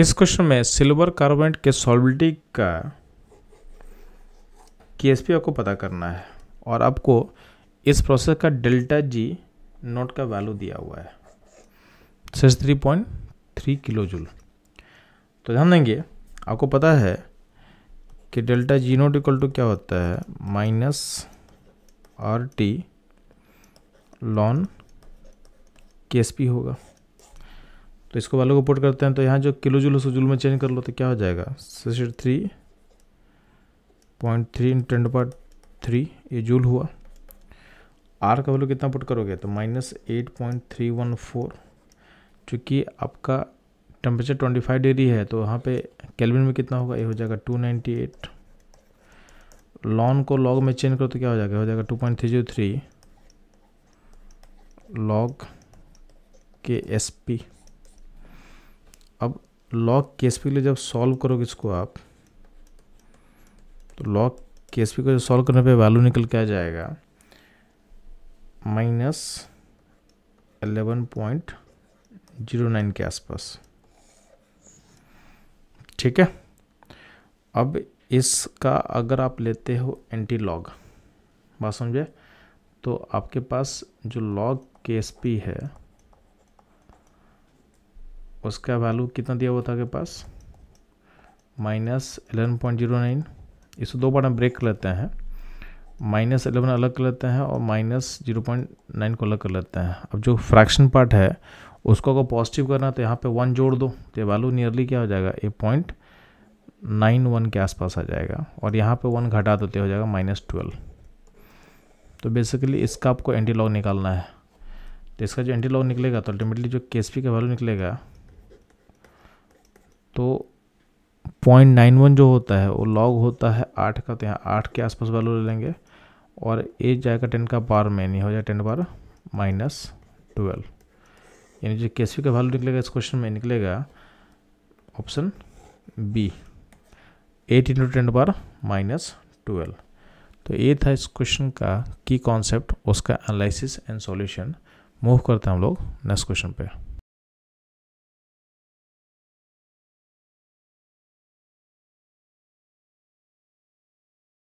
इस क्वेश्चन में silver carbonate के सॉल्विटी का केएसपी आपको पता करना है और आपको इस प्रोसेस का डेल्टा जी नोट का वैल्यू दिया हुआ है six three point three kilo joule तो ध्यान देंगे आपको पता है कि delta G naught equal to क्या होता है माइनस आर टी लॉन के होगा तो इसको वैल्यू को पुट करते हैं तो यहाँ जो किलो जुल सो जूल में चेंज कर लो तो क्या हो जाएगा sixty three point three in ten point three ये जूल हुआ आर का वैल्यू कितना पुट करोगे तो minus eight point three one four चूँकि आपका टेम्परेचर ट्वेंटी फाइव डिग्री है तो वहाँ पे कैलविन में कितना होगा ये हो जाएगा टू नाइन्टी एट लॉन को लॉग में चेंज करो तो क्या हो जाएगा हो जाएगा two point three zero three log K S P अब लॉग केस पी के लिए जब सॉल्व करोगे इसको आप तो लॉग केस पी को जब सॉल्व करने पे वैल्यू निकल के आ जाएगा minus eleven point zero nine के आसपास ठीक है अब इसका अगर आप लेते हो एंटी लॉग बात समझे तो आपके पास जो लॉग के एस पी है उसका वैल्यू कितना दिया हुआ था आपके पास minus eleven point zero nine इसको दो बार हम ब्रेक कर लेते हैं माइनस एलेवन अलग कर लेते हैं और माइनस जीरो पॉइंट नाइन को अलग कर लेते हैं अब जो फ्रैक्शन पार्ट है उसको अगर पॉजिटिव करना है तो यहाँ पे वन जोड़ दो तो वैल्यू नियरली क्या हो जाएगा ए पॉइंट नाइन वन के आसपास आ जाएगा और यहाँ पे वन घटा देते हो जाएगा माइनस ट्वेल्व तो बेसिकली इसका आपको एंटी लॉग निकालना है तो इसका जो एंटी लॉग निकलेगा तो अल्टीमेटली जो के का वैल्यू निकलेगा तो पॉइंट नाइन वन जो होता है वो लॉग होता है आठ का तो यहाँ आठ के आसपास वैल्यू ले लेंगे और ए जाएगा टेन का बार में नहीं हो जाए टेन बार माइनस ट्वेल्व यानी जो के का वैल्यू निकलेगा इस क्वेश्चन में निकलेगा option B eight into ten बार माइनस ट्वेल्व तो ये था इस क्वेश्चन का की कॉन्सेप्ट उसका एनालिसिस एंड सॉल्यूशन मूव करते हैं हम लोग नेक्स्ट क्वेश्चन पर